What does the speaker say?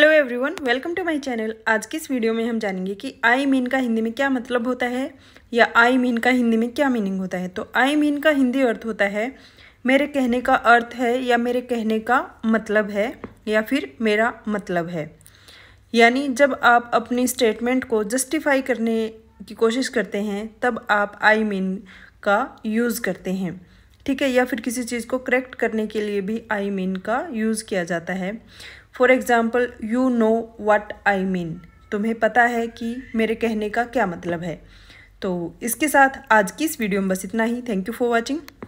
hello everyone welcome to my channel आज की इस वीडियो में हम जानेंगे कि आई मीन का हिंदी में क्या मतलब होता है या आई मीन का हिंदी में क्या मीनिंग होता है तो आई मीन का हिंदी अर्थ होता है मेरे कहने का अर्थ है या मेरे कहने का मतलब है या फिर मेरा मतलब है यानी जब आप अपनी स्टेटमेंट को जस्टिफाई करने की कोशिश करते हैं तब आप आई मीन का यूज़ करते हैं ठीक है या फिर किसी चीज़ को करेक्ट करने के लिए भी आई मीन का यूज़ किया जाता है for example you know what I mean तुम्हें पता है कि मेरे कहने का क्या मतलब है तो इसके साथ आज की इस वीडियो में बस इतना ही थैंक यू फॉर वॉचिंग